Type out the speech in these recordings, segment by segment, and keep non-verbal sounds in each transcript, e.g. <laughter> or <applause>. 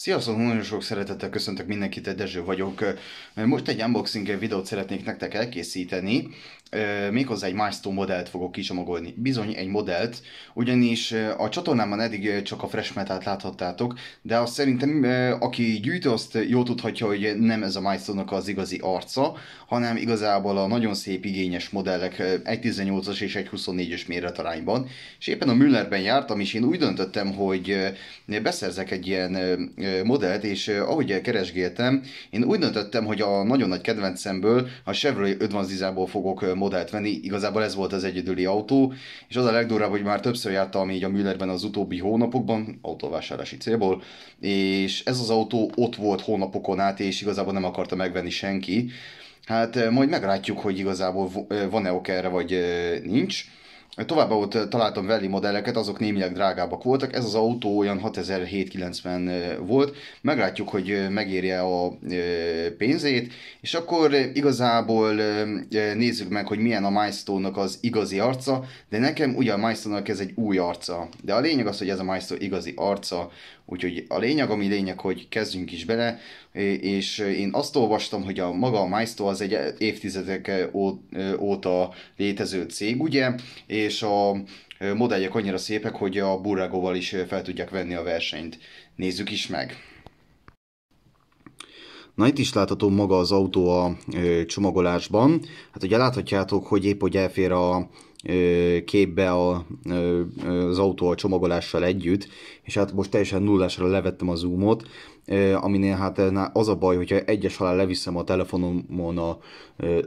Sziasztok, nagyon sok szeretettel köszöntök mindenkit, Dezső vagyok. Most egy unboxing videót szeretnék nektek elkészíteni, méghozzá egy Milestone modellt fogok kicsomagolni. Bizony egy modellt, ugyanis a csatornámban eddig csak a Fresh Metal-t láthattátok, de azt szerintem aki gyűjtő, azt jól tudhatja, hogy nem ez a milestone az igazi arca, hanem igazából a nagyon szép igényes modellek 1.18-as és 1.24-es méretarányban. És éppen a Müllerben jártam, és én úgy döntöttem, hogy beszerzek egy ilyen modellt, és ahogy keresgéltem, én úgy döntöttem, hogy a nagyon nagy kedvencemből a Chevrolet Advanced Dieselból fogok modellt venni, igazából ez volt az egyedüli autó, és az a legdurvább, hogy már többször jártam így a Müllerben az utóbbi hónapokban, autóvásárlási célból, és ez az autó ott volt hónapokon át, és igazából nem akarta megvenni senki. Hát majd meglátjuk, hogy igazából van-e ok erre, vagy nincs. Továbbá ott találtam veli modelleket, azok némileg drágábbak voltak. Ez az autó olyan 6790 volt. Meglátjuk, hogy megérje a pénzét, és akkor igazából nézzük meg, hogy milyen a milestone az igazi arca, de nekem ugye a milestone ez egy új arca. De a lényeg az, hogy ez a Milestone igazi arca, Úgyhogy a lényeg, ami lényeg, hogy kezdjünk is bele, és én azt olvastam, hogy a maga a Maisto az egy évtizedek óta létező cég, ugye, és a modelljek annyira szépek, hogy a Burragoval is fel tudják venni a versenyt. Nézzük is meg! Na itt is látható maga az autó a csomagolásban. Hát ugye láthatjátok, hogy épp hogy elfér a képbe a, az a csomagolással együtt, és hát most teljesen nullásra levettem a zoomot, aminél hát az a baj, hogyha egyes halál leviszem a telefonomon a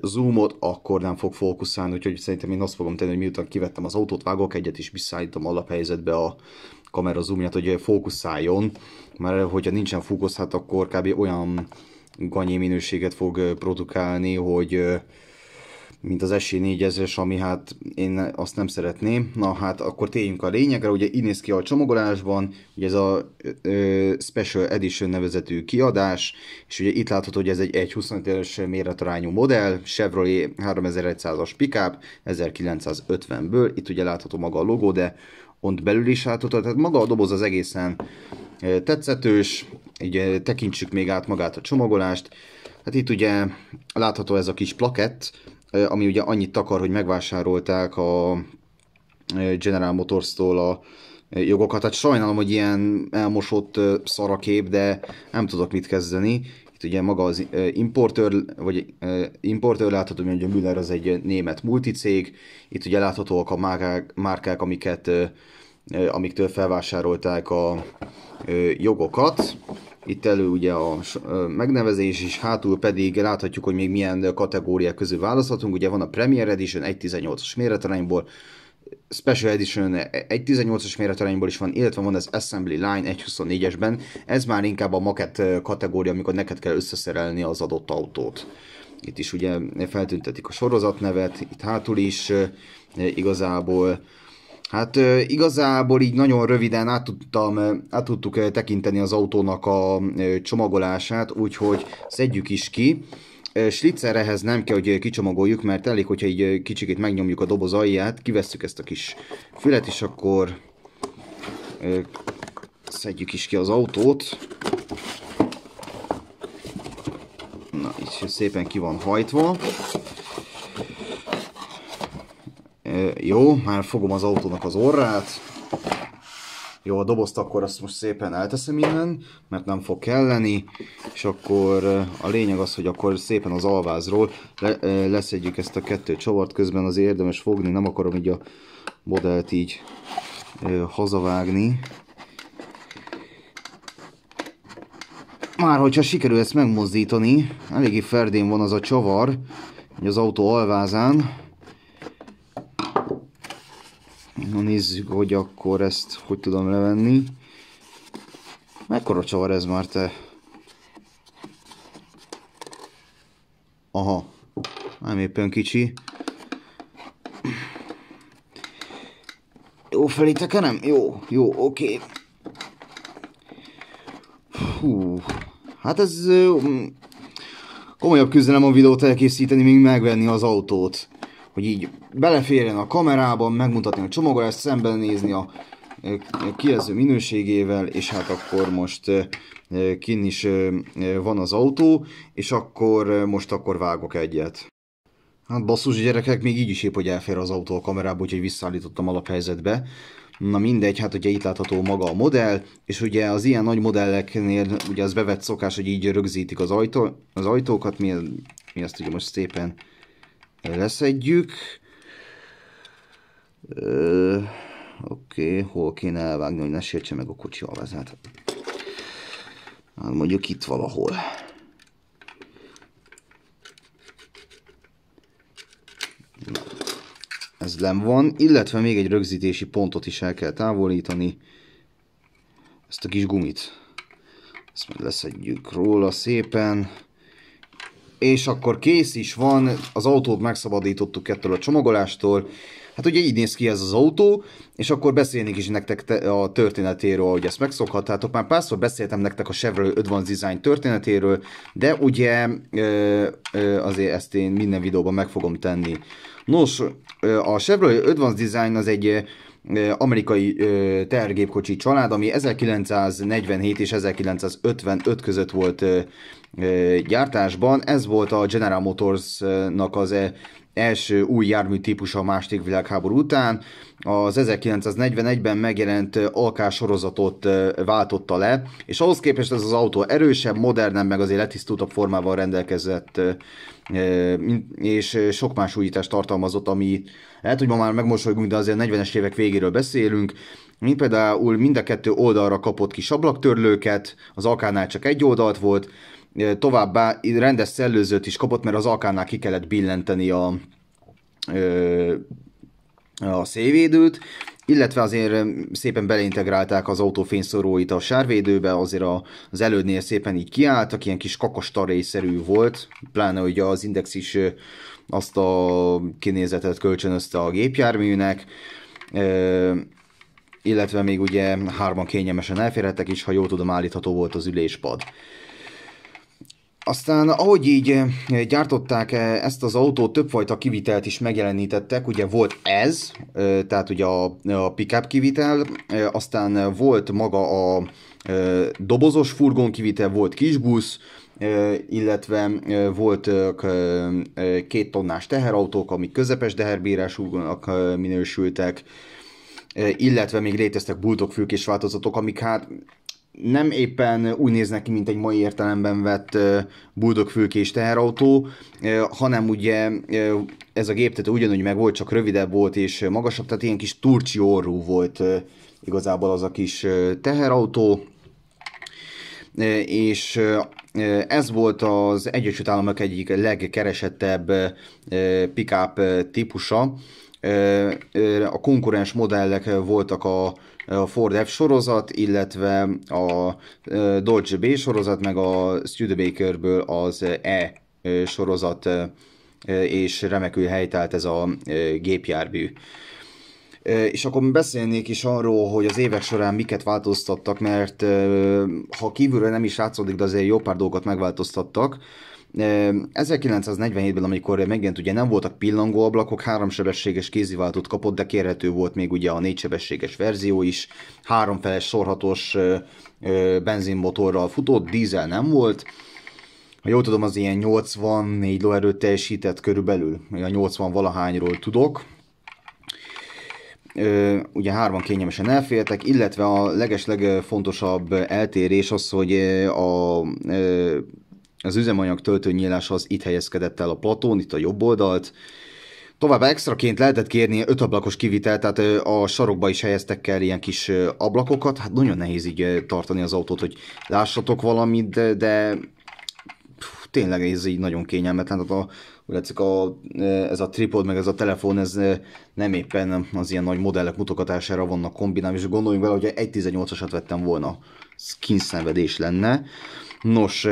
zoomot, akkor nem fog fókuszálni, úgyhogy szerintem én azt fogom tenni, hogy miután kivettem az autót, vágok egyet, és visszaállítom alaphelyzetbe a kamera zoomját, hogy fókuszáljon, mert hogyha nincsen fókusz, hát akkor kb. olyan ganyi minőséget fog produkálni, hogy mint az SI 4000-es, e ami hát én azt nem szeretném. Na hát akkor térjünk a lényegre, ugye így néz ki a csomagolásban, ugye ez a ö, Special Edition nevezetű kiadás, és ugye itt látható, hogy ez egy 1.25-es méretarányú modell, Chevrolet 3100-as pickup 1950-ből, itt ugye látható maga a logó, de ont belül is látható, tehát maga a doboz az egészen tetszetős, ugye tekintsük még át magát a csomagolást, Hát itt ugye látható ez a kis plakett, ami ugye annyit takar, hogy megvásárolták a General Motors-tól a jogokat. Hát sajnálom, hogy ilyen elmosott szarakép, de nem tudok mit kezdeni. Itt ugye maga az importőr, vagy importőr látható, hogy a Müller az egy német multicég. Itt ugye láthatóak a márkák, márkák amiket amiktől felvásárolták a jogokat. Itt elő ugye a megnevezés, és hátul pedig láthatjuk, hogy még milyen kategóriák közül választhatunk. Ugye van a Premier Edition 1.18-as méretarányból, Special Edition 1.18-as méretarányból is van, illetve van az Assembly Line 1.24-esben. Ez már inkább a maket kategória, amikor neked kell összeszerelni az adott autót. Itt is ugye feltüntetik a sorozatnevet, itt hátul is igazából Hát igazából így nagyon röviden át, tudtam, át tudtuk tekinteni az autónak a csomagolását, úgyhogy szedjük is ki. Slitzer ehhez nem kell, hogy kicsomagoljuk, mert elég, hogyha egy kicsikét megnyomjuk a doboz alját, kivesszük ezt a kis fület, és akkor szedjük is ki az autót. Na, így szépen ki van hajtva jó, már fogom az autónak az orrát. Jó, a dobozt akkor azt most szépen elteszem innen, mert nem fog kelleni, és akkor eh, a lényeg az, hogy akkor szépen az alvázról le, eh, leszedjük ezt a kettő csavart, közben az érdemes fogni, nem akarom így a modellt így eh, hazavágni. Már hogyha sikerül ezt megmozdítani, eléggé ferdén van az a csavar, hogy az autó alvázán, Na nézzük, hogy akkor ezt hogy tudom levenni. Mekkora csavar ez már te? Aha, nem éppen kicsi. Jó felétek, nem? Jó, jó, oké. Okay. Hú, hát ez mm, komolyabb küzdelem a videót elkészíteni, mint megvenni az autót hogy így beleférjen a kamerában, megmutatni a csomagolást, szemben nézni a eh, kijelző minőségével, és hát akkor most eh, eh, kin is van az autó, és akkor most akkor vágok egyet. Hát basszus gyerekek, még így is épp, hogy elfér az autó a kamerába, úgyhogy visszaállítottam alaphelyzetbe. Na mindegy, hát ugye itt látható maga a modell, és ugye az ilyen nagy modelleknél ugye az bevett szokás, hogy így rögzítik az, ajtó, az ajtókat, mi, mi ezt ugye most szépen leszedjük. oké, okay, hol kéne elvágni, hogy ne sértse meg a kocsi alvázát. Hát mondjuk itt valahol. ez nem van, illetve még egy rögzítési pontot is el kell távolítani. Ezt a kis gumit. Ezt meg leszedjük róla szépen és akkor kész is van, az autót megszabadítottuk ettől a csomagolástól, Hát ugye így néz ki ez az autó, és akkor beszélnék is nektek a történetéről, hogy ezt megszokhattátok. Már párszor beszéltem nektek a Chevrolet Advanced Design történetéről, de ugye azért ezt én minden videóban meg fogom tenni. Nos, a Chevrolet Advanced Design az egy amerikai tergépkocsi család, ami 1947 és 1955 között volt gyártásban. Ez volt a General Motorsnak az e- első új jármű típusa a második világháború után. Az 1941-ben megjelent alkás sorozatot váltotta le, és ahhoz képest ez az autó erősebb, modernebb, meg azért letisztultabb formával rendelkezett, és sok más újítást tartalmazott, ami lehet, hogy ma már megmosolygunk, de azért a 40-es évek végéről beszélünk, mint például mind a kettő oldalra kapott kis ablaktörlőket, az alkánál csak egy oldalt volt, Továbbá rendes szellőzőt is kapott, mert az alkánál ki kellett billenteni a, a szélvédőt, illetve azért szépen beleintegrálták az autó a sárvédőbe, azért az elődnél szépen így kiálltak, ilyen kis kakos szerű volt, pláne hogy az Index is azt a kinézetet kölcsönözte a gépjárműnek, illetve még ugye hárman kényelmesen elférhettek is, ha jól tudom állítható volt az üléspad. Aztán ahogy így eh, gyártották eh, ezt az autót, többfajta kivitelt is megjelenítettek, ugye volt ez, eh, tehát ugye a, a pickup kivitel, aztán volt maga a dobozos furgon kivitel, volt kisbusz, illetve voltak két tonnás teherautók, amik közepes teherbírás minősültek, illetve még léteztek bulldog változatok, amik hát nem éppen úgy néz neki, mint egy mai értelemben vett buldog fülkés teherautó, hanem ugye ez a géptető ugyanúgy meg volt, csak rövidebb volt és magasabb, tehát ilyen kis turcsi orrú volt igazából az a kis teherautó, és ez volt az Egyesült Államok egyik legkeresettebb pickup típusa. A konkurens modellek voltak a a Ford F sorozat, illetve a Dodge B sorozat, meg a Studebakerből az E sorozat, és remekül helytált ez a gépjármű. És akkor beszélnék is arról, hogy az évek során miket változtattak, mert ha kívülről nem is látszódik, de azért jó pár dolgot megváltoztattak. 1947-ben, amikor megjelent, ugye nem voltak pillangóablakok, háromsebességes kéziváltót kapott, de kérhető volt még ugye a négysebességes verzió is, háromfeles sorhatós benzinmotorral futott, dízel nem volt, ha jól tudom, az ilyen 84 lóerőt teljesített körülbelül, a 80 valahányról tudok, Ö, ugye hárman kényelmesen elfértek, illetve a leges legfontosabb eltérés az, hogy a ö, az üzemanyag az itt helyezkedett el a platón, itt a jobb oldalt. Tovább extraként lehetett kérni öt ablakos kivitel, tehát a sarokba is helyeztek el ilyen kis ablakokat. Hát nagyon nehéz így tartani az autót, hogy lássatok valamit, de, de Puh, tényleg ez így nagyon kényelmetlen. Tehát a, látszik a, ez a tripod, meg ez a telefon, ez nem éppen az ilyen nagy modellek mutogatására vannak kombinálva, és gondoljunk bele, hogy egy 18-asat vettem volna, ez kínszenvedés lenne. Nos,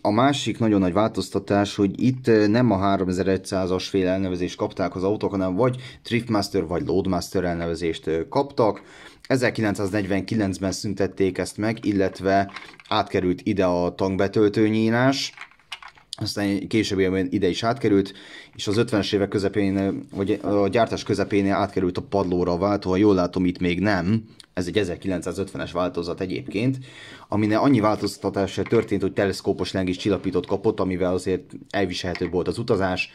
a másik nagyon nagy változtatás, hogy itt nem a 3100-as fél elnevezést kapták az autók, hanem vagy Driftmaster vagy Loadmaster elnevezést kaptak. 1949-ben szüntették ezt meg, illetve átkerült ide a tankbetöltőnyírás aztán később ide is átkerült, és az 50-es évek közepén, vagy a gyártás közepén átkerült a padlóra a váltó, ha jól látom, itt még nem. Ez egy 1950-es változat egyébként, aminek annyi változtatása történt, hogy teleszkópos lengés csillapítót kapott, amivel azért elviselhető volt az utazás,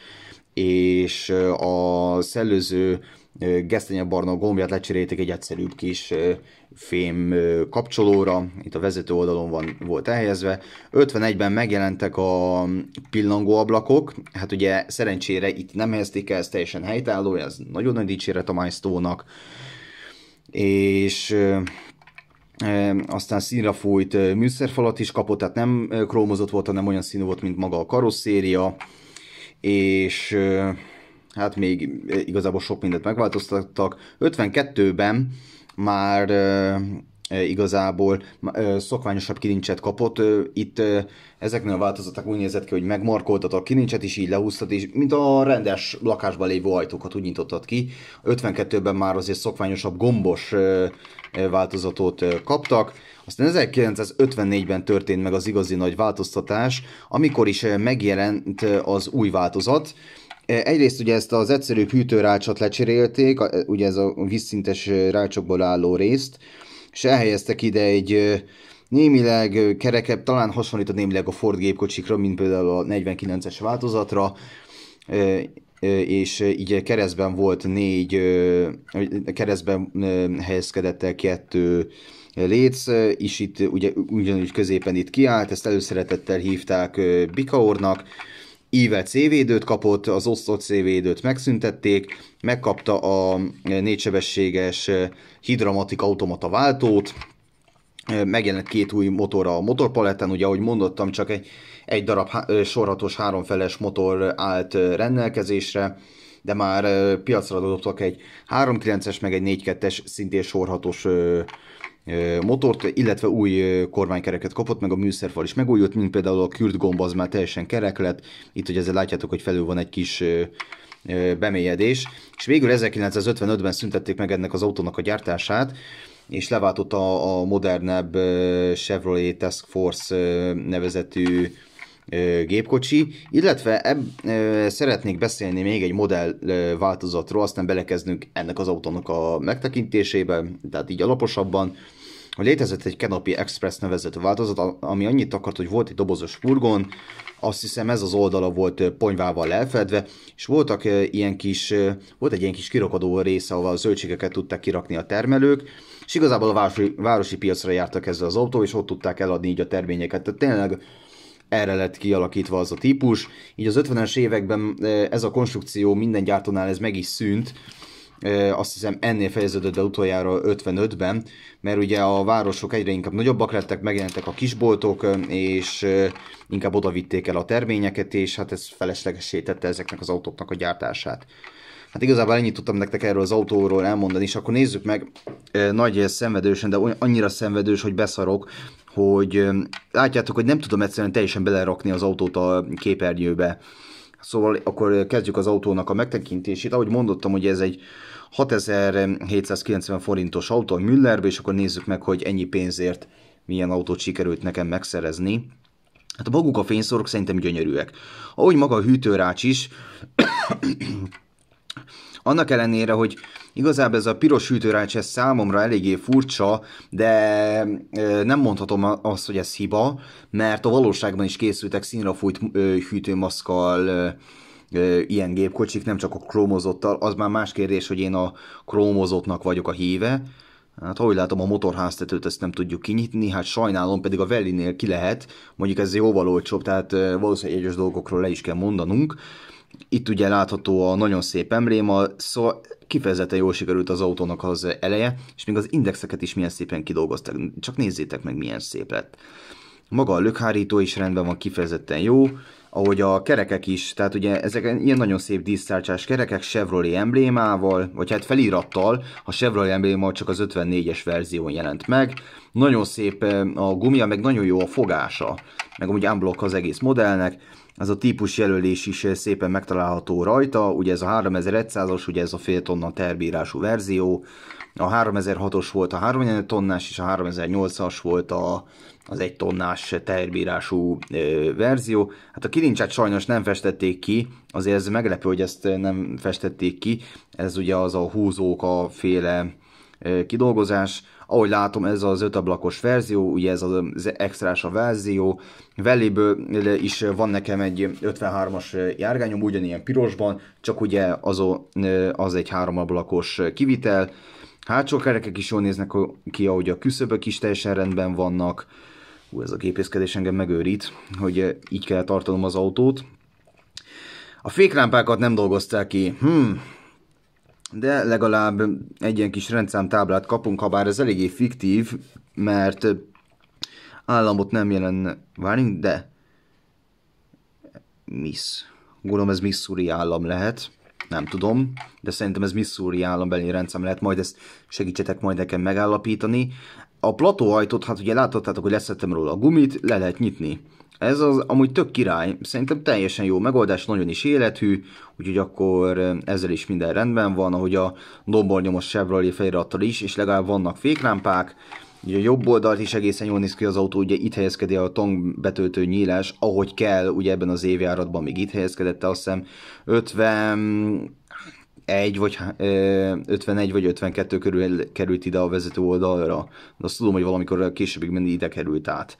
és a szellőző barna gombját lecserélték egy egyszerűbb kis fém kapcsolóra, itt a vezető oldalon van, volt elhelyezve. 51-ben megjelentek a pillangó ablakok, hát ugye szerencsére itt nem helyezték el, ez teljesen helytálló, ez nagyon nagy dicséret a mindstone nak és aztán színre fújt műszerfalat is kapott, tehát nem krómozott volt, hanem olyan színű volt, mint maga a karosszéria, és hát még eh, igazából sok mindent megváltoztattak. 52-ben már eh, eh, igazából szokványosabb kilincset kapott. Itt ezeknél a változatok úgy nézett ki, hogy megmarkoltat a kilincset, és így lehúztat, és mint a rendes lakásban lévő ajtókat úgy nyitottad ki. 52-ben már azért szokványosabb gombos változatot kaptak. Aztán 1954-ben történt meg az igazi nagy változtatás, amikor is megjelent az új változat, Egyrészt ugye ezt az egyszerű hűtőrácsot lecserélték, ugye ez a vízszintes rácsokból álló részt, és elhelyeztek ide egy némileg kerekebb, talán hasonlított némileg a Ford gépkocsikra, mint például a 49-es változatra, és így keresztben volt négy, keresztben helyezkedett el kettő Léc és itt ugye ugyanúgy középen itt kiállt, ezt előszeretettel hívták Bikaornak, ívet időt kapott, az osztott CV-időt megszüntették, megkapta a négysebességes eh, hidramatik automata váltót, eh, megjelent két új motor a motorpaletten, ugye ahogy mondottam, csak egy, egy darab eh, sorhatos háromfeles motor állt rendelkezésre, de már piacra adottak egy 3.9-es, meg egy 4.2-es szintén sorhatos motort, illetve új kormánykereket kapott, meg a műszerfal is megújult, mint például a kürt gomb az már teljesen kerek lett. Itt ugye ezzel látjátok, hogy felül van egy kis bemélyedés, és végül 1955-ben szüntették meg ennek az autónak a gyártását, és leváltott a, a modernebb Chevrolet Task Force nevezetű gépkocsi, illetve eb, e, szeretnék beszélni még egy modell változatról, aztán belekezdünk ennek az autónak a megtekintésébe, tehát így alaposabban hogy létezett egy Canopy Express nevezett változat, ami annyit akart, hogy volt egy dobozos furgon, azt hiszem ez az oldala volt ponyvával lefedve, és voltak ilyen kis, volt egy ilyen kis kirakadó része, ahol a zöldségeket tudták kirakni a termelők, és igazából a városi, városi piacra jártak ezzel az autó, és ott tudták eladni így a terményeket. Tehát tényleg erre lett kialakítva az a típus. Így az 50-es években ez a konstrukció minden gyártónál ez meg is szűnt, azt hiszem ennél fejeződött be utoljára 55-ben, mert ugye a városok egyre inkább nagyobbak lettek, megjelentek a kisboltok, és inkább oda vitték el a terményeket, és hát ez feleslegesé tette ezeknek az autóknak a gyártását. Hát igazából ennyit tudtam nektek erről az autóról elmondani, és akkor nézzük meg nagy szenvedősen, de annyira szenvedős, hogy beszarok, hogy látjátok, hogy nem tudom egyszerűen teljesen belerakni az autót a képernyőbe. Szóval akkor kezdjük az autónak a megtekintését. Ahogy mondottam, hogy ez egy 6790 forintos autó a Müllerbe, és akkor nézzük meg, hogy ennyi pénzért milyen autót sikerült nekem megszerezni. Hát a maguk a fényszorok szerintem gyönyörűek. Ahogy maga a hűtőrács is, <coughs> annak ellenére, hogy igazából ez a piros hűtőrács ez számomra eléggé furcsa, de nem mondhatom azt, hogy ez hiba, mert a valóságban is készültek színrafújt fújt hűtőmaszkal ilyen gépkocsik, nem csak a krómozottal, az már más kérdés, hogy én a krómozottnak vagyok a híve, Hát ahogy látom, a motorháztetőt ezt nem tudjuk kinyitni, hát sajnálom, pedig a Vellinél ki lehet, mondjuk ez jóval olcsóbb, tehát valószínűleg egyes dolgokról le is kell mondanunk. Itt ugye látható a nagyon szép embléma, szóval kifejezetten jól sikerült az autónak az eleje, és még az indexeket is milyen szépen kidolgozták, csak nézzétek meg milyen szép lett. Maga a lökhárító is rendben van, kifejezetten jó, ahogy a kerekek is, tehát ugye ezek ilyen nagyon szép dísztárcsás kerekek Chevrolet emblémával, vagy hát felirattal, a Chevrolet embléma csak az 54-es verzión jelent meg. Nagyon szép eh, a gumia, meg nagyon jó a fogása, meg amúgy unblock az egész modellnek. Ez a típus jelölés is eh, szépen megtalálható rajta, ugye ez a 3100-as, ugye ez a fél tonna terbírású verzió, a 3006-os volt a 3 tonnás, és a 3008-as volt a az egy tonnás teherbírású ö, verzió. Hát a kilincset sajnos nem festették ki, azért ez meglepő, hogy ezt nem festették ki. Ez ugye az a húzók a féle ö, kidolgozás. Ahogy látom, ez az ötablakos verzió, ugye ez az extrás a verzió. Velléből is van nekem egy 53-as járgányom, ugyanilyen pirosban, csak ugye az, az egy háromablakos kivitel. Hátsó kerekek is jól néznek ki, ahogy a küszöbök is teljesen rendben vannak hú, ez a gépészkedés engem megőrít, hogy eh, így kell tartanom az autót. A féklámpákat nem dolgozták ki, hmm, de legalább egy ilyen kis rendszámtáblát kapunk, ha bár ez eléggé fiktív, mert eh, államot nem jelen várunk, de Miss. Gondolom ez Missouri állam lehet, nem tudom, de szerintem ez Missouri állambeli rendszám lehet, majd ezt segítsetek majd nekem megállapítani a platóajtót, hát ugye láthattátok, hogy leszettem róla a gumit, le lehet nyitni. Ez az amúgy tök király, szerintem teljesen jó megoldás, nagyon is élethű, úgyhogy akkor ezzel is minden rendben van, ahogy a dombornyomos Chevrolet felirattal is, és legalább vannak féklámpák, Ugye a jobb oldalt is egészen jól néz ki az autó, ugye itt helyezkedik a tong betöltő nyílás, ahogy kell, ugye ebben az évjáratban még itt helyezkedett, azt hiszem 50 51 vagy 51 vagy 52 körül került ide a vezető oldalra, de azt tudom, hogy valamikor későbbig mindig ide került át.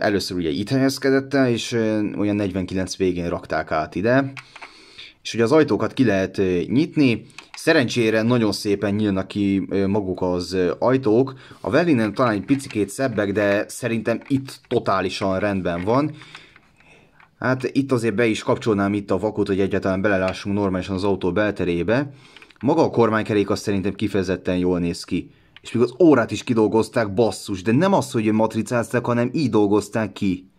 Először ugye itt helyezkedett el, és olyan 49 végén rakták át ide, és ugye az ajtókat ki lehet nyitni, Szerencsére nagyon szépen nyílnak ki maguk az ajtók. A Berlinen talán egy picit szebbek, de szerintem itt totálisan rendben van. Hát itt azért be is kapcsolnám itt a vakot, hogy egyáltalán belelássunk normálisan az autó belterébe. Maga a kormánykerék azt szerintem kifejezetten jól néz ki. És még az órát is kidolgozták, basszus, de nem az, hogy matricázták, hanem így dolgozták ki.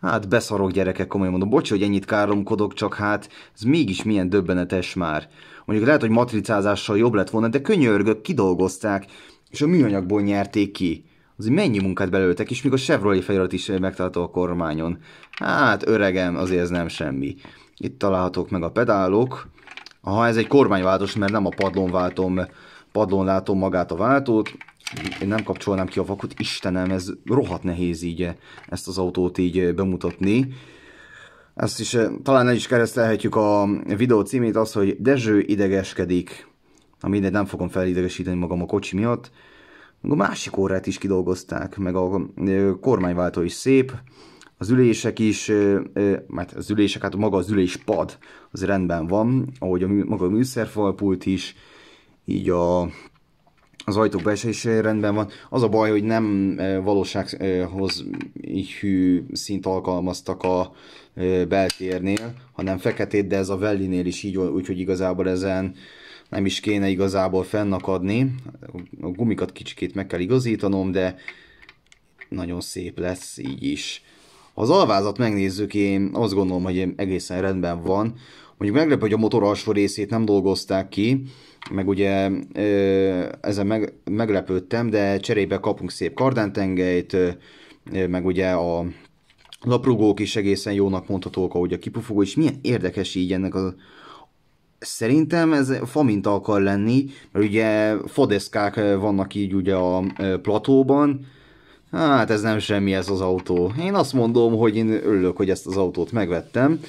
Hát beszarok gyerekek, komolyan mondom. Bocs, hogy ennyit káromkodok, csak hát ez mégis milyen döbbenetes már. Mondjuk lehet, hogy matricázással jobb lett volna, de könyörgök, kidolgozták, és a műanyagból nyerték ki azért mennyi munkát belőltek, és még a Chevrolet felirat is megtalálható a kormányon. Hát öregem, azért ez nem semmi. Itt találhatók meg a pedálok. Ha ez egy kormányváltós, mert nem a padlón váltom, padlón látom magát a váltót, én nem kapcsolnám ki a vakut, Istenem, ez rohadt nehéz így ezt az autót így bemutatni. Ezt is talán el is keresztelhetjük a videó címét, az, hogy Dezső idegeskedik. Na mindegy, nem fogom felidegesíteni magam a kocsi miatt a másik órát is kidolgozták, meg a kormányváltó is szép, az ülések is, mert hát az ülések, hát maga az üléspad az rendben van, ahogy a maga a műszerfalpult is, így a, az ajtók belső is rendben van. Az a baj, hogy nem valósághoz így hű szint alkalmaztak a beltérnél, hanem feketét, de ez a Vellinél is így, úgyhogy igazából ezen nem is kéne igazából fennakadni. A gumikat kicsikét meg kell igazítanom, de nagyon szép lesz így is. Az alvázat megnézzük, én azt gondolom, hogy egészen rendben van. Mondjuk meglep, hogy a motor alsó részét nem dolgozták ki, meg ugye ezen meg, meglepődtem, de cserébe kapunk szép kardántengelyt, meg ugye a laprugók is egészen jónak mondhatók, ahogy a kipufogó, és milyen érdekes így ennek a Szerintem ez faminta akar lenni, mert ugye fodeszkák eh, vannak így ugye a eh, platóban, Hát ez nem semmi ez az autó. Én azt mondom, hogy én örülök, hogy ezt az autót megvettem.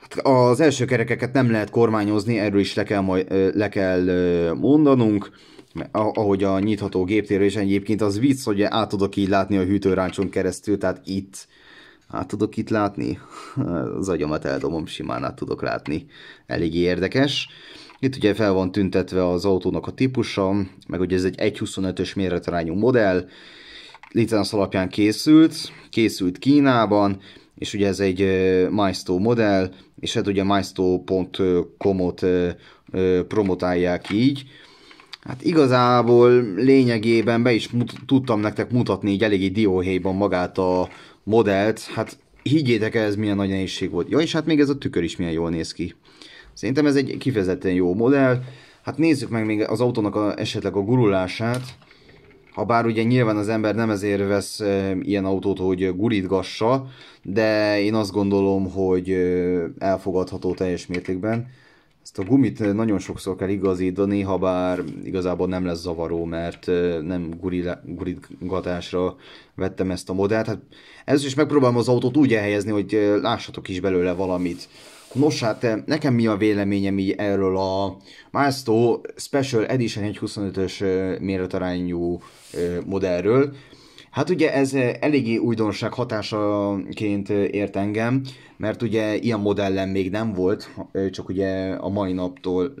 Hát az első kerekeket nem lehet kormányozni, erről is le kell, majd, eh, le kell mondanunk. Ahogy a nyitható géptérő, és egyébként az vicc, hogy át tudok így látni a hűtőráncson keresztül, tehát itt Hát tudok itt látni? Az agyamat eldobom, simán át tudok látni. Elég érdekes. Itt ugye fel van tüntetve az autónak a típusa, meg ugye ez egy 1.25-ös méretarányú modell, licensz alapján készült, készült Kínában, és ugye ez egy Maisto modell, és hát ugye maisto.com-ot promotálják így. Hát igazából lényegében be is mut- tudtam nektek mutatni így eléggé dióhéjban magát a, modellt, hát higgyétek el, ez milyen nagy nehézség volt. Ja, és hát még ez a tükör is milyen jól néz ki. Szerintem ez egy kifejezetten jó modell. Hát nézzük meg még az autónak a, esetleg a gurulását. Ha bár ugye nyilván az ember nem ezért vesz e, ilyen autót, hogy gurítgassa, de én azt gondolom, hogy e, elfogadható teljes mértékben ezt a gumit eh, nagyon sokszor kell igazítani, ha bár igazából nem lesz zavaró, mert eh, nem gurigatásra vettem ezt a modellt. Hát ez is megpróbálom az autót úgy elhelyezni, hogy eh, lássatok is belőle valamit. Nos, hát nekem mi a véleményem így erről a Milestone Special Edition 1.25-ös méretarányú modellről. Hát ugye ez eh, eléggé újdonság hatásaként eh, ért engem, mert ugye ilyen modellem még nem volt, eh, csak ugye a mai naptól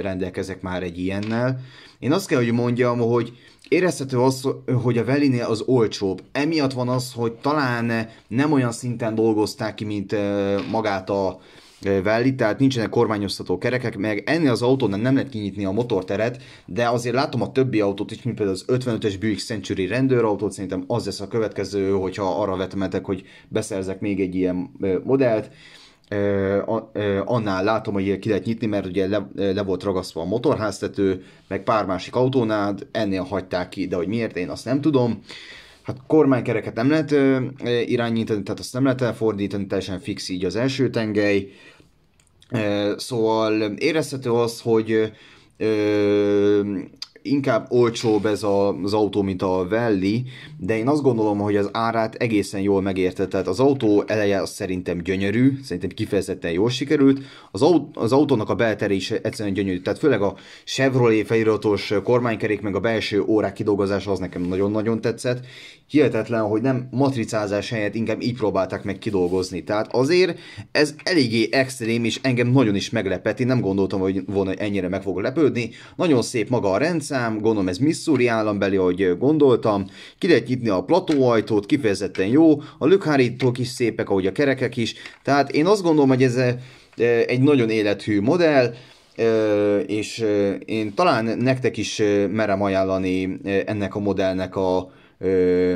rendelkezek már egy ilyennel. Én azt kell, hogy mondjam, hogy érezhető az, hogy a veliné az olcsóbb. Emiatt van az, hogy talán nem olyan szinten dolgozták ki, mint magát a Valley, tehát nincsenek kormányoztató kerekek, meg ennél az autónál nem lehet kinyitni a motorteret, de azért látom a többi autót is, mint például az 55-ös Buick Century rendőrautót, szerintem az lesz a következő, hogyha arra vetemetek, hogy beszerzek még egy ilyen modellt. Annál látom, hogy ki lehet nyitni, mert ugye le, le volt ragasztva a motorháztető, meg pár másik autónád, ennél hagyták ki, de hogy miért, én azt nem tudom hát kormánykereket nem lehet irányítani, tehát azt nem lehet elfordítani, teljesen fix így az első tengely, Szóval érezhető az, hogy inkább olcsóbb ez a, az autó, mint a Velli, de én azt gondolom, hogy az árát egészen jól megérte, tehát az autó eleje az szerintem gyönyörű, szerintem kifejezetten jól sikerült, az, aut- az autónak a beltere is egyszerűen gyönyörű, tehát főleg a Chevrolet feliratos kormánykerék, meg a belső órák kidolgozása az nekem nagyon-nagyon tetszett, hihetetlen, hogy nem matricázás helyett inkább így próbálták meg kidolgozni, tehát azért ez eléggé extrém, és engem nagyon is meglepett, én nem gondoltam, hogy volna, hogy ennyire meg fog lepődni, nagyon szép maga a rendszer, szám, gondolom ez Missouri állambeli, ahogy gondoltam. Ki lehet nyitni a platóajtót, kifejezetten jó, a lökhárítók is szépek, ahogy a kerekek is. Tehát én azt gondolom, hogy ez egy nagyon élethű modell, és én talán nektek is merem ajánlani ennek a modellnek a,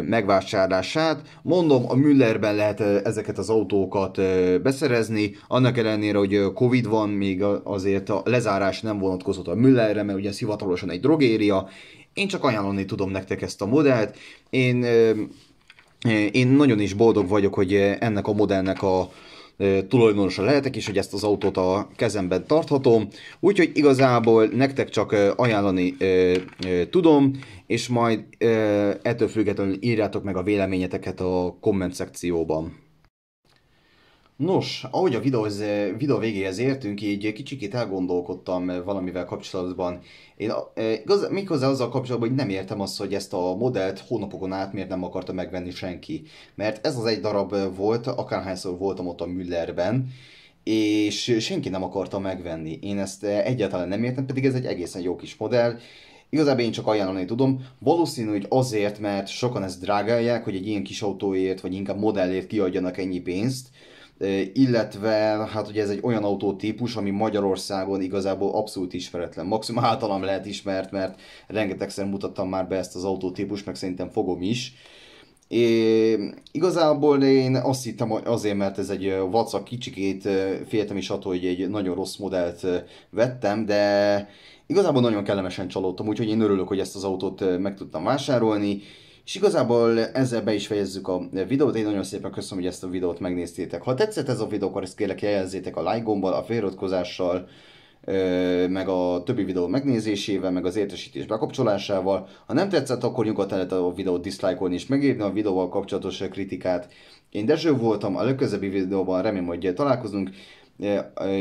megvásárlását. Mondom, a Müllerben lehet ezeket az autókat beszerezni, annak ellenére, hogy Covid van, még azért a lezárás nem vonatkozott a Müllerre, mert ugye ez hivatalosan egy drogéria. Én csak ajánlani tudom nektek ezt a modellt. Én, én nagyon is boldog vagyok, hogy ennek a modellnek a tulajdonosa lehetek, és hogy ezt az autót a kezemben tarthatom. Úgyhogy igazából nektek csak ajánlani tudom, és majd ettől függetlenül írjátok meg a véleményeteket a komment szekcióban. Nos, ahogy a az videó végéhez értünk, így kicsikét elgondolkodtam valamivel kapcsolatban. Én e, igaz, méghozzá azzal kapcsolatban, hogy nem értem azt, hogy ezt a modellt hónapokon át miért nem akarta megvenni senki. Mert ez az egy darab volt, akárhányszor voltam ott a Müllerben, és senki nem akarta megvenni. Én ezt egyáltalán nem értem, pedig ez egy egészen jó kis modell. Igazából én csak ajánlani tudom, valószínű, hogy azért, mert sokan ezt drágálják, hogy egy ilyen kis autóért, vagy inkább modellért kiadjanak ennyi pénzt, illetve hát ugye ez egy olyan autótípus, ami Magyarországon igazából abszolút ismeretlen. Maximum általam lehet ismert, mert rengetegszer mutattam már be ezt az autótípus, meg szerintem fogom is. É, igazából én azt hittem azért, mert ez egy vacak kicsikét, féltem is attól, hogy egy nagyon rossz modellt vettem, de igazából nagyon kellemesen csalódtam, úgyhogy én örülök, hogy ezt az autót meg tudtam vásárolni. És igazából ezzel be is fejezzük a videót. Én nagyon szépen köszönöm, hogy ezt a videót megnéztétek. Ha tetszett ez a videó, akkor ezt kérlek jelezzétek a like gombbal, a feliratkozással, meg a többi videó megnézésével, meg az értesítés bekapcsolásával. Ha nem tetszett, akkor nyugodtan lehet a videót dislike-olni és megírni a videóval kapcsolatos kritikát. Én Dezső voltam, a legközebbi videóban remélem, hogy találkozunk.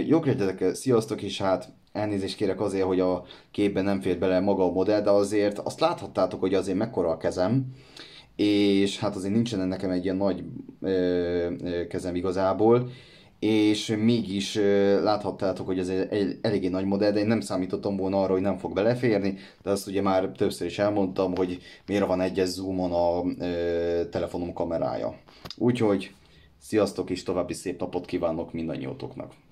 Jók legyetek, sziasztok, és hát elnézést kérek azért, hogy a képben nem fér bele maga a modell, de azért azt láthattátok, hogy azért mekkora a kezem, és hát azért nincsen nekem egy ilyen nagy ö, ö, kezem igazából, és mégis ö, láthattátok, hogy ez egy, egy eléggé nagy modell, de én nem számítottam volna arra, hogy nem fog beleférni, de azt ugye már többször is elmondtam, hogy miért van egyes zoomon a ö, telefonom kamerája. Úgyhogy sziasztok és további szép napot kívánok mindannyiótoknak!